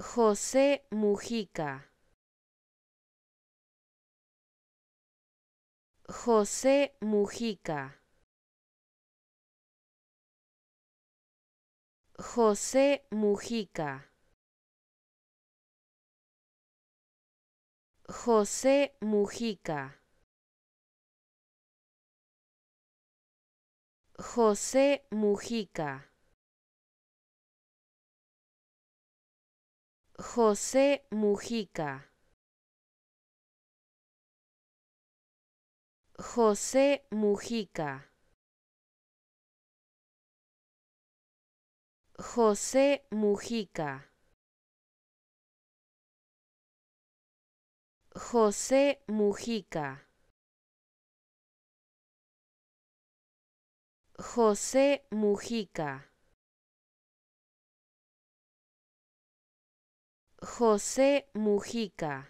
José Mujica. José Mujica. José Mujica. José Mujica. José Mujica. José Mujica. José Mujica. José Mujica. José Mujica. José Mujica. José Mujica